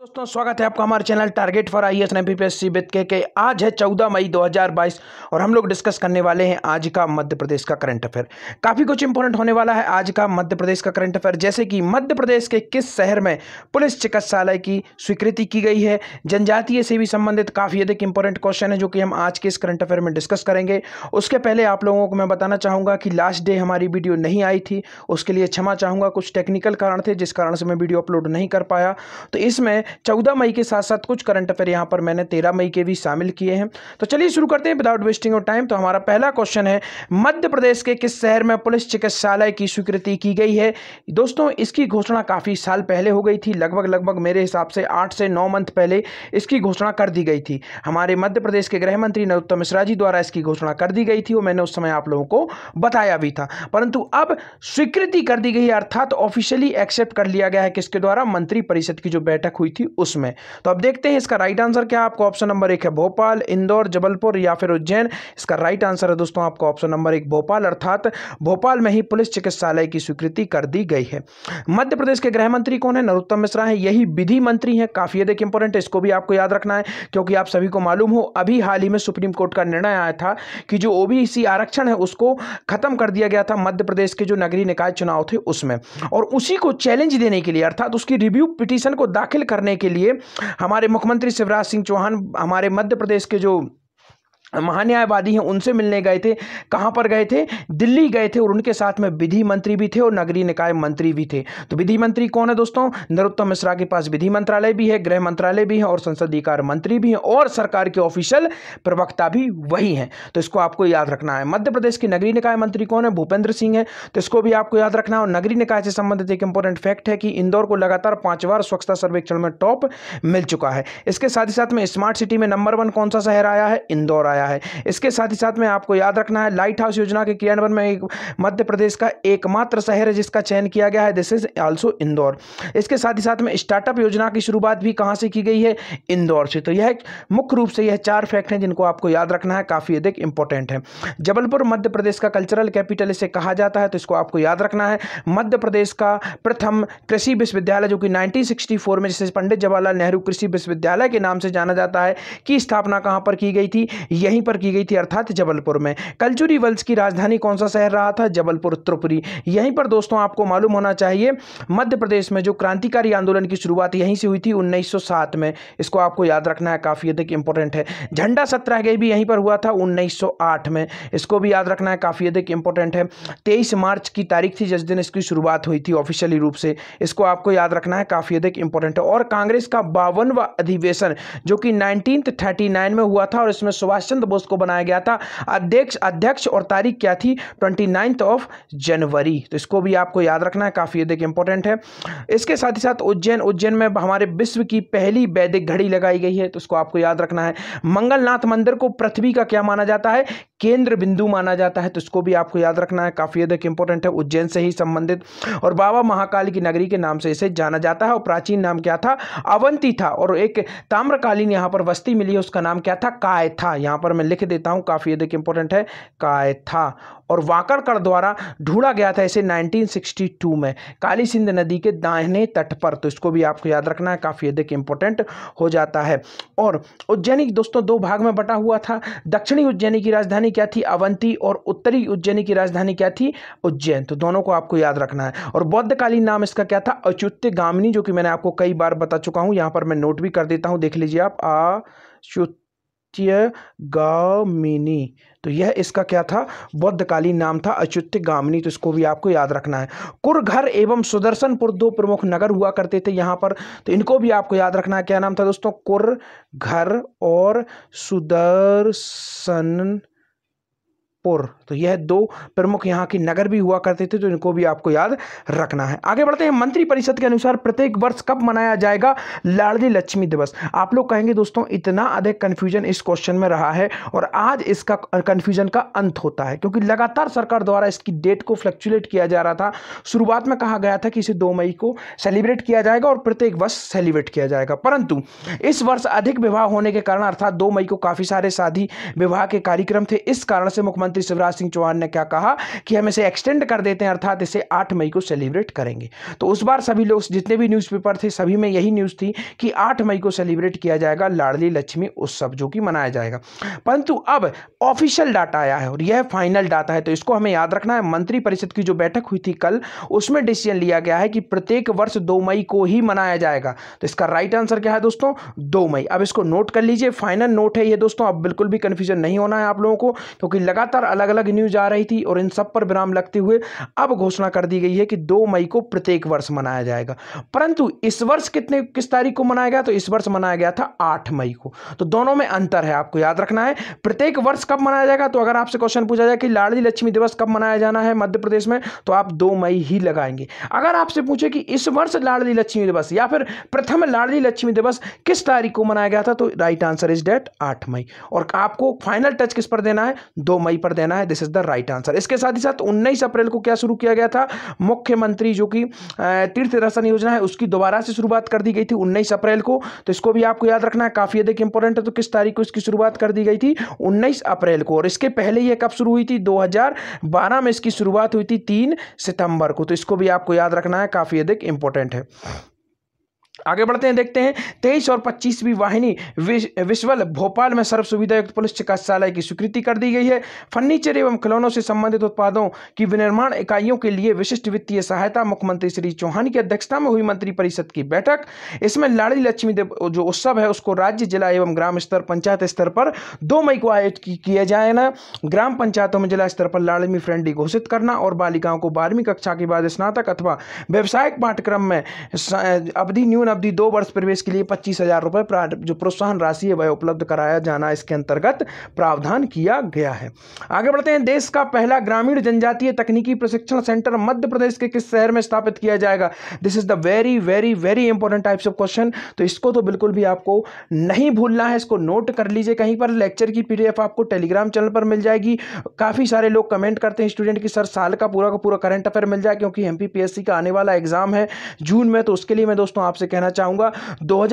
दोस्तों स्वागत है आपका हमारे channel target for I S M P बित के, के आज है 14 मई 2022 और हम लोग डिस्कस करने वाले हैं आज का मध्य प्रदेश का करंट अफेयर काफ़ी कुछ इंपॉर्टेंट होने वाला है आज का मध्य प्रदेश का करंट अफेयर जैसे कि मध्य प्रदेश के किस शहर में पुलिस चिकित्सालय की स्वीकृति की गई है जनजातीय से भी संबंधित काफ़ी अधिक इंपॉर्टेंट क्वेश्चन है जो कि हम आज के इस करंट अफेयर में डिस्कस करेंगे उसके पहले आप लोगों को मैं बताना चाहूँगा कि लास्ट डे हमारी वीडियो नहीं आई थी उसके लिए क्षमा चाहूँगा कुछ टेक्निकल कारण थे जिस कारण से मैं वीडियो अपलोड नहीं कर पाया तो इसमें चौदह मई के साथ साथ कुछ करंट अफेयर यहाँ पर मैंने तेरह मई के भी शामिल किए हैं तो चलिए शुरू करते हैं विदाउट वेस्टिंग ऑफ टाइम तो हमारा पहला क्वेश्चन है मध्य प्रदेश के किस शहर में पुलिस चिकित्सालय की स्वीकृति की गई है दोस्तों इसकी घोषणा काफ़ी साल पहले हो गई थी लगभग लगभग मेरे हिसाब से आठ से नौ मंथ पहले इसकी घोषणा कर दी गई थी हमारे मध्य प्रदेश के गृह मंत्री नरोत्तम मिश्रा जी द्वारा इसकी घोषणा कर दी गई थी और मैंने उस समय आप लोगों को बताया भी था परंतु अब स्वीकृति कर दी गई अर्थात ऑफिशियली एक्सेप्ट कर लिया गया है किसके द्वारा मंत्री परिषद की जो बैठक हुई थी उसमें तो अब देखते हैं इसका राइट आंसर क्या आपको ऑप्शन नंबर एक है भोपाल इंदौर जबलपुर या फिर उज्जैन इसका राइट आंसर है दोस्तों आपको ऑप्शन नंबर एक भोपाल अर्थात भोपाल में ही पुलिस चिकित्सालय की स्वीकृति कर दी गई है मध्य प्रदेश के गृह मंत्री कौन है नरोत्तम मिश्रा है यही विधि मंत्री है काफ़ी अधिक इंपॉर्टेंट इसको भी आपको याद रखना है क्योंकि आप सभी को मालूम हो अभी हाल ही में सुप्रीम कोर्ट का निर्णय आया था कि जो ओबीसी आरक्षण है उसको खत्म कर दिया गया था मध्य प्रदेश के जो नगरीय निकाय चुनाव थे उसमें और उसी को चैलेंज देने के लिए अर्थात उसकी रिव्यू पिटीशन को दाखिल करने करने के लिए हमारे मुख्यमंत्री शिवराज सिंह चौहान हमारे मध्य प्रदेश के जो महान्यायवादी हैं उनसे मिलने गए थे कहाँ पर गए थे दिल्ली गए थे और उनके साथ में विधि मंत्री भी थे और नगरीय निकाय मंत्री भी थे तो विधि मंत्री कौन है दोस्तों नरोत्तम मिश्रा के पास विधि मंत्रालय भी है गृह मंत्रालय भी है और संसदीय कार्य मंत्री भी हैं और सरकार के ऑफिशियल प्रवक्ता भी वही हैं तो इसको आपको याद रखना है मध्य प्रदेश के नगरीय निकाय मंत्री कौन है भूपेंद्र सिंह है तो इसको भी आपको याद रखना है और नगरीय निकाय से संबंधित एक इंपॉर्टेंट फैक्ट है कि इंदौर को लगातार पाँच बार स्वच्छता सर्वेक्षण में टॉप मिल चुका है इसके साथ ही साथ में स्मार्ट सिटी में नंबर वन कौन सा शहर आया है इंदौर आया आया है इसके साथ ही साथ में आपको याद रखना है लाइट हाउस योजना के क्रियान्वयन में मध्य प्रदेश का एकमात्र शहर है जिसका चयन किया गया है दिस इज ऑल्सो इंदौर इसके साथ ही साथ में स्टार्टअप योजना की शुरुआत भी कहाँ से की गई है इंदौर से तो यह मुख्य रूप से यह चार फैक्ट हैं जिनको आपको याद रखना है काफ़ी अधिक इंपॉर्टेंट है जबलपुर मध्य प्रदेश का कल्चरल कैपिटल इसे कहा जाता है तो इसको आपको याद रखना है मध्य प्रदेश का प्रथम कृषि विश्वविद्यालय जो कि 1964 में जिसे पंडित जवाहरलाल नेहरू कृषि विश्वविद्यालय के नाम से जाना जाता है की स्थापना कहां पर की गई थी यह यहीं पर की गई थी अर्थात जबलपुर में कलचुरी वंश की राजधानी कौन सा शहर रहा था जबलपुर त्रिपुरी यहीं पर दोस्तों आपको मालूम होना चाहिए मध्य प्रदेश में जो क्रांतिकारी आंदोलन की शुरुआत यहीं से हुई थी 1907 में इसको आपको याद रखना है काफ़ी अधिक इंपॉर्टेंट है झंडा सत्याग्रह भी यहीं पर हुआ था उन्नीस में इसको भी याद रखना है काफ़ी अधिक इंपॉर्टेंट है तेईस मार्च की तारीख थी जिस दिन इसकी शुरुआत हुई थी ऑफिशियली रूप से इसको आपको याद रखना है काफ़ी अधिक इंपॉर्टेंट है और कांग्रेस का बावनवा अधिवेशन जो कि नाइनटीन में हुआ था और इसमें सुभाष चंद्र बोस को बनाया गया था अध्यक्ष अध्यक्ष और तारीख क्या थी ट्वेंटी ऑफ जनवरी तो इसको भी आपको याद रखना है काफ़ी अधिक इंपॉर्टेंट है इसके साथ ही साथ उज्जैन उज्जैन में हमारे विश्व की पहली वैदिक घड़ी लगाई गई है तो उसको आपको याद रखना है मंगलनाथ मंदिर को पृथ्वी का क्या माना जाता है केंद्र बिंदु माना जाता है तो इसको भी आपको याद रखना है काफ़ी अधिक इंपॉर्टेंट है उज्जैन से ही संबंधित और बाबा महाकाल की नगरी के नाम से इसे जाना जाता है और प्राचीन नाम क्या था अवंती था और एक ताम्रकालीन यहाँ पर बस्ती मिली है उसका नाम क्या था काय था यहाँ पर मैं लिख देता हूँ काफ़ी अधिक इंपॉर्टेंट है काय था और वाकड़कर द्वारा ढूंढा गया था इसे 1962 में काली सिंध नदी के दाहिने तट पर तो इसको भी आपको याद रखना है काफ़ी अधिक इंपॉर्टेंट हो जाता है और उज्जैनी दोस्तों दो भाग में बटा हुआ था दक्षिणी उज्जैनी की राजधानी क्या थी अवंती और उत्तरी उज्जैनी की राजधानी क्या थी उज्जैन तो दोनों को आपको याद रखना है और बौद्धकालीन नाम इसका क्या था अच्युत्य गामिनी जो कि मैंने आपको कई बार बता चुका हूँ यहाँ पर मैं नोट भी कर देता हूँ देख लीजिए आप अच्युत गामिनी तो यह इसका क्या था बौद्धकालीन नाम था अचुत्य गामिनी तो इसको भी आपको याद रखना है कुरघर एवं सुदर्शनपुर दो प्रमुख नगर हुआ करते थे यहाँ पर तो इनको भी आपको याद रखना है क्या नाम था दोस्तों कुरघर और सुदर्शन पुर तो यह दो प्रमुख यहाँ के नगर भी हुआ करते थे तो इनको भी आपको याद रखना है आगे बढ़ते हैं मंत्री परिषद के अनुसार प्रत्येक वर्ष कब मनाया जाएगा लाडली लक्ष्मी दिवस आप लोग कहेंगे दोस्तों इतना अधिक कन्फ्यूजन इस क्वेश्चन में रहा है और आज इसका कन्फ्यूजन का अंत होता है क्योंकि लगातार सरकार द्वारा इसकी डेट को फ्लक्चुलेट किया जा रहा था शुरुआत में कहा गया था कि इसे दो मई को सेलिब्रेट किया जाएगा और प्रत्येक वर्ष सेलिब्रेट किया जाएगा परंतु इस वर्ष अधिक विवाह होने के कारण अर्थात दो मई को काफ़ी सारे शादी विवाह के कार्यक्रम थे इस कारण से मुख्यमंत्री मुख्यमंत्री शिवराज सिंह चौहान ने क्या कहा कि हम इसे एक्सटेंड कर देते हैं अर्थात इसे आठ मई को सेलिब्रेट करेंगे तो उस बार सभी लोग जितने भी न्यूज़पेपर थे सभी में यही न्यूज़ थी कि आठ मई को सेलिब्रेट किया जाएगा लाडली लक्ष्मी उत्सव जो कि मनाया जाएगा परंतु अब ऑफिशियल डाटा आया है और यह फाइनल डाटा है तो इसको हमें याद रखना है मंत्रिपरिषद की जो बैठक हुई थी कल उसमें डिसीजन लिया गया है कि प्रत्येक वर्ष दो मई को ही मनाया जाएगा तो इसका राइट आंसर क्या है दोस्तों दो मई अब इसको नोट कर लीजिए फाइनल नोट है ये दोस्तों अब बिल्कुल भी कन्फ्यूजन नहीं होना है आप लोगों को क्योंकि लगातार लगातार अलग अलग न्यूज आ रही थी और इन सब पर विराम लगते हुए अब घोषणा कर दी गई है कि दो मई को प्रत्येक वर्ष मनाया जाएगा परंतु इस वर्ष कितने किस तारीख को मनाया गया तो इस वर्ष मनाया गया था आठ मई को तो दोनों में अंतर है आपको याद रखना है प्रत्येक वर्ष कब मनाया जाएगा तो अगर आपसे क्वेश्चन पूछा जाए कि लाड़ी लक्ष्मी दिवस कब मनाया जाना है मध्य प्रदेश में तो आप दो मई ही लगाएंगे अगर आपसे पूछे कि इस वर्ष लाड़ी लक्ष्मी दिवस या फिर प्रथम लाड़ी लक्ष्मी दिवस किस तारीख को मनाया गया था तो राइट आंसर इज डेट आठ मई और आपको फाइनल टच किस पर देना है दो मई पर पर देना है this is the right answer इसके साथ ही साथ उन्नीस अप्रैल को क्या शुरू किया गया था मुख्यमंत्री जो कि तीर्थ दर्शन योजना है उसकी दोबारा से शुरुआत कर दी गई थी उन्नीस अप्रैल को तो इसको भी आपको याद रखना है काफ़ी अधिक इंपॉर्टेंट है तो किस तारीख को इसकी शुरुआत कर दी गई थी उन्नीस अप्रैल को और इसके पहले यह कब शुरू हुई थी दो में इसकी शुरुआत हुई थी तीन सितंबर को तो इसको भी आपको याद रखना है काफ़ी अधिक इंपॉर्टेंट है आगे बढ़ते हैं देखते हैं तेईस और पच्चीसवीं वाहिनी विश्वल भोपाल में सर्व युक्त पुलिस चिकित्सालय की स्वीकृति कर दी गई है फर्नीचर एवं खिलौनों से संबंधित उत्पादों की विनिर्माण इकाइयों के लिए विशिष्ट वित्तीय सहायता मुख्यमंत्री श्री चौहान की अध्यक्षता में हुई मंत्री परिषद की बैठक इसमें लाड़ी लक्ष्मी देव जो उत्सव है उसको राज्य जिला एवं ग्राम स्तर पंचायत स्तर पर दो मई को आयोजित किया जाएगा ग्राम पंचायतों में जिला स्तर पर लाड़मी फ्रेंडली घोषित करना और बालिकाओं को बारहवीं कक्षा के बाद स्नातक अथवा व्यावसायिक पाठ्यक्रम में अवधि न्यून अवधि दो वर्ष प्रवेश के लिए पच्चीस हज़ार रुपये जो प्रोत्साहन राशि है वह उपलब्ध कराया जाना इसके अंतर्गत प्रावधान किया गया है आगे बढ़ते हैं देश का पहला ग्रामीण जनजातीय तकनीकी प्रशिक्षण सेंटर मध्य प्रदेश के किस शहर में स्थापित किया जाएगा this is the very very very important types of question तो इसको तो बिल्कुल भी आपको नहीं भूलना है इसको नोट कर लीजिए कहीं पर लेक्चर की पी आपको टेलीग्राम चैनल पर मिल जाएगी काफ़ी सारे लोग कमेंट करते हैं स्टूडेंट की सर साल का पूरा का पूरा करंट अफेयर मिल जाए क्योंकि एम का आने वाला एग्जाम है जून में तो उसके लिए मैं दोस्तों आपसे कहना करना चाहूँगा दो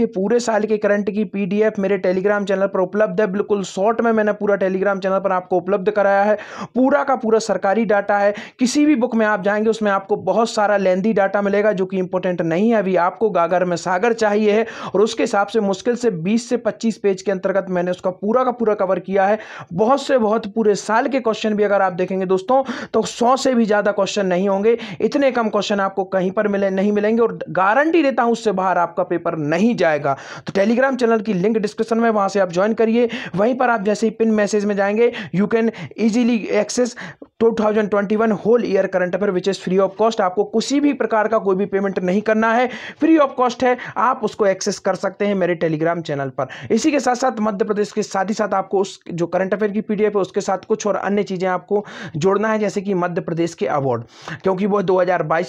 के पूरे साल के करंट की पी मेरे टेलीग्राम चैनल पर उपलब्ध है बिल्कुल शॉर्ट में मैंने पूरा टेलीग्राम चैनल पर आपको उपलब्ध कराया है पूरा का पूरा सरकारी डाटा है किसी भी बुक में आप जाएंगे उसमें आपको बहुत सारा लेंदी डाटा मिलेगा जो कि इंपॉर्टेंट नहीं है अभी आपको गागर में सागर चाहिए है और उसके हिसाब से मुश्किल से 20 से 25 पेज के अंतर्गत मैंने उसका पूरा का पूरा कवर किया है बहुत से बहुत पूरे साल के क्वेश्चन भी अगर आप देखेंगे दोस्तों तो सौ से भी ज़्यादा क्वेश्चन नहीं होंगे इतने कम क्वेश्चन आपको कहीं पर मिले नहीं मिलेंगे और गारंटी देता देता हूं उससे बाहर आपका पेपर नहीं जाएगा तो टेलीग्राम चैनल की लिंक डिस्क्रिप्शन में वहां से आप ज्वाइन करिए वहीं पर आप जैसे ही पिन मैसेज में जाएंगे you can easily access 2021 whole year current affair which is free of cost आपको किसी भी प्रकार का कोई भी पेमेंट नहीं करना है फ्री ऑफ कॉस्ट है आप उसको एक्सेस कर सकते हैं मेरे टेलीग्राम चैनल पर इसी के साथ साथ मध्य प्रदेश के साथ ही साथ आपको उस जो करंट अफेयर की पीडीएफ है उसके साथ कुछ और अन्य चीज़ें आपको जोड़ना है जैसे कि मध्य प्रदेश के अवार्ड क्योंकि वह दो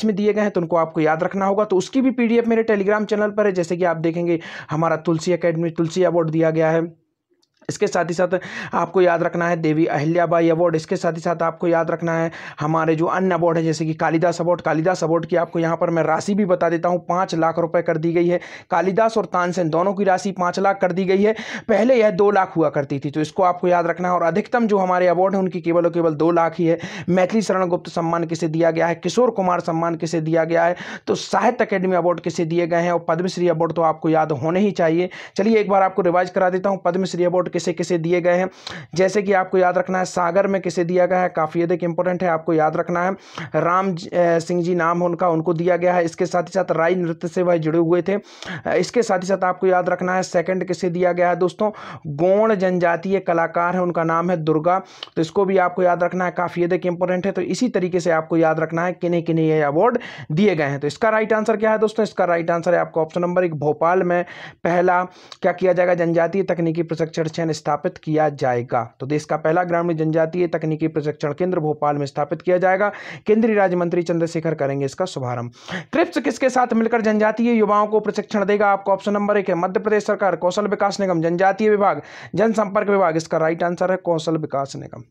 में दिए गए हैं तो उनको आपको याद रखना होगा तो उसकी भी पीडीएफ मेरे मेरे टेलीग्राम चैनल पर है जैसे कि आप देखेंगे हमारा तुलसी अकेडमी तुलसी अवार्ड दिया गया है इसके साथ ही साथ आपको याद रखना है देवी अहिल्याबाई अवार्ड इसके साथ ही साथ आपको याद रखना है हमारे जो अन्य अवार्ड है जैसे कि कालिदास अवार्ड कालिदास अवार्ड की आपको यहाँ पर मैं राशि भी बता देता हूँ पाँच लाख रुपये कर दी गई है कालिदास और तानसेन दोनों की राशि पाँच लाख कर दी गई है पहले यह दो लाख हुआ करती थी तो इसको आपको याद रखना है और अधिकतम जो हमारे अवार्ड हैं उनकी केवल और केवल दो लाख ही है मैथिली शरण गुप्त सम्मान किसे दिया गया है किशोर कुमार सम्मान किसे दिया गया है तो साहित्य अकेडमी अवार्ड किसे दिए गए हैं और पद्मश्री अवार्ड तो आपको याद होने ही चाहिए चलिए एक बार आपको रिवाइज करा देता हूँ पद्मश्री अवार्ड किसे किसे दिए गए हैं जैसे कि आपको याद रखना है सागर में किसे दिया गया है काफ़ी अधिक इंपॉर्टेंट है आपको याद रखना है राम सिंह जी नाम उनका उनको दिया गया है इसके साथ ही साथ राय नृत्य से वह जुड़े हुए थे इसके साथ ही साथ आपको याद रखना है सेकेंड किसे दिया गया है दोस्तों गौण जनजातीय कलाकार है उनका नाम है दुर्गा तो इसको भी आपको याद रखना है काफ़ी अधिक इंपॉर्टेंट है तो इसी तरीके से आपको याद रखना है किन्हीं किन्हीं ये अवार्ड दिए गए हैं तो इसका राइट आंसर क्या है दोस्तों इसका राइट आंसर है आपको ऑप्शन नंबर एक भोपाल में पहला क्या किया जाएगा जनजातीय तकनीकी प्रशिक्षण प्रशिक्षण स्थापित किया जाएगा तो देश का पहला ग्रामीण जनजातीय तकनीकी प्रशिक्षण केंद्र भोपाल में स्थापित किया जाएगा केंद्रीय राज्य मंत्री चंद्रशेखर करेंगे इसका शुभारंभ क्रिप्स किसके साथ मिलकर जनजातीय युवाओं को प्रशिक्षण देगा आपको ऑप्शन नंबर एक है मध्य प्रदेश सरकार कौशल विकास निगम जनजातीय विभाग जनसंपर्क विभाग इसका राइट आंसर है कौशल विकास निगम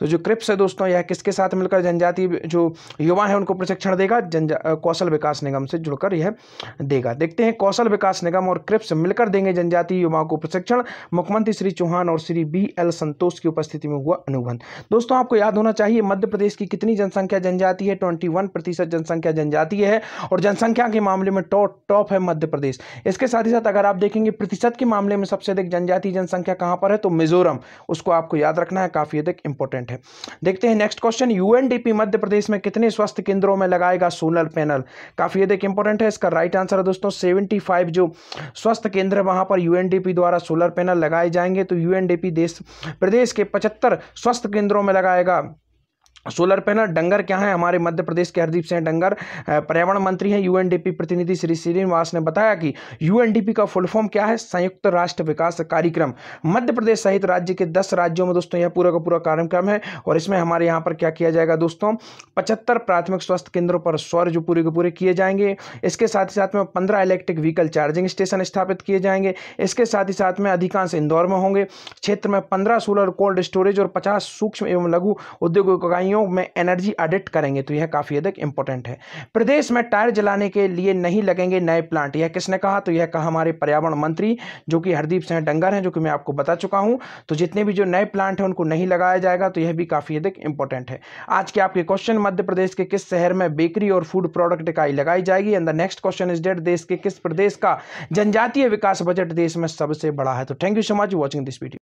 तो जो क्रिप्स है दोस्तों यह किसके साथ मिलकर जनजाति जो युवा है उनको प्रशिक्षण देगा जनजा कौशल विकास निगम से जुड़कर यह देगा देखते हैं कौशल विकास निगम और क्रिप्स मिलकर देंगे जनजाति युवाओं को प्रशिक्षण मुख्यमंत्री श्री चौहान और श्री बी एल संतोष की उपस्थिति में हुआ अनुबंध दोस्तों आपको याद होना चाहिए मध्य प्रदेश की कितनी जनसंख्या जनजाति है ट्वेंटी जनसंख्या जनजाति है और जनसंख्या के मामले में टॉप टॉप है मध्य प्रदेश इसके साथ ही साथ अगर आप देखेंगे प्रतिशत के मामले में सबसे अधिक जनजातीय जनसंख्या कहाँ पर है तो मिजोरम उसको आपको याद रखना है काफ़ी अधिक इंपॉर्टेंट है देखते हैं next question UNDP Madhya Pradesh में कितने स्वास्थ्य केंद्रों में लगाएगा सोलर पैनल काफ़ी अधिक इंपॉर्टेंट है इसका राइट आंसर है दोस्तों सेवेंटी फाइव जो स्वास्थ्य केंद्र है पर यूएनडीपी द्वारा सोलर पैनल लगाए जाएंगे तो यूएनडीपी देश प्रदेश के पचहत्तर स्वास्थ्य केंद्रों में लगाएगा सोलर पैनल डंगर क्या है हमारे मध्य प्रदेश के हरदीप सिंह डंगर पर्यावरण मंत्री हैं यूएनडीपी प्रतिनिधि श्री श्रीनिवास ने बताया कि यूएनडीपी का फुल फॉर्म क्या है संयुक्त राष्ट्र विकास कार्यक्रम मध्य प्रदेश सहित राज्य के दस राज्यों में दोस्तों यह पूरा का पूरा कार्यक्रम है और इसमें हमारे यहाँ पर क्या किया जाएगा दोस्तों पचहत्तर प्राथमिक स्वास्थ्य केंद्रों पर सौर जो पूरे के पूरे किए जाएंगे इसके साथ ही साथ में पंद्रह इलेक्ट्रिक व्हीकल चार्जिंग स्टेशन स्थापित किए जाएंगे इसके साथ ही साथ में अधिकांश इंदौर में होंगे क्षेत्र में पंद्रह सोलर कोल्ड स्टोरेज और पचास सूक्ष्म एवं लघु उद्योग इकाइयों कंपनियों में एनर्जी ऑडिट करेंगे तो यह काफ़ी अधिक इंपॉर्टेंट है प्रदेश में टायर जलाने के लिए नहीं लगेंगे नए प्लांट यह किसने कहा तो यह कहा हमारे पर्यावरण मंत्री जो कि हरदीप सिंह डंगर हैं जो कि मैं आपको बता चुका हूँ तो जितने भी जो नए प्लांट हैं उनको नहीं लगाया जाएगा तो यह भी काफ़ी अधिक इंपॉर्टेंट है आज के आपके क्वेश्चन मध्य प्रदेश के किस शहर में बेकरी और फूड प्रोडक्ट इकाई लगाई जाएगी and the next question is date देश के किस प्रदेश का जनजातीय विकास बजट देश में सबसे बड़ा है तो thank you so much watching this video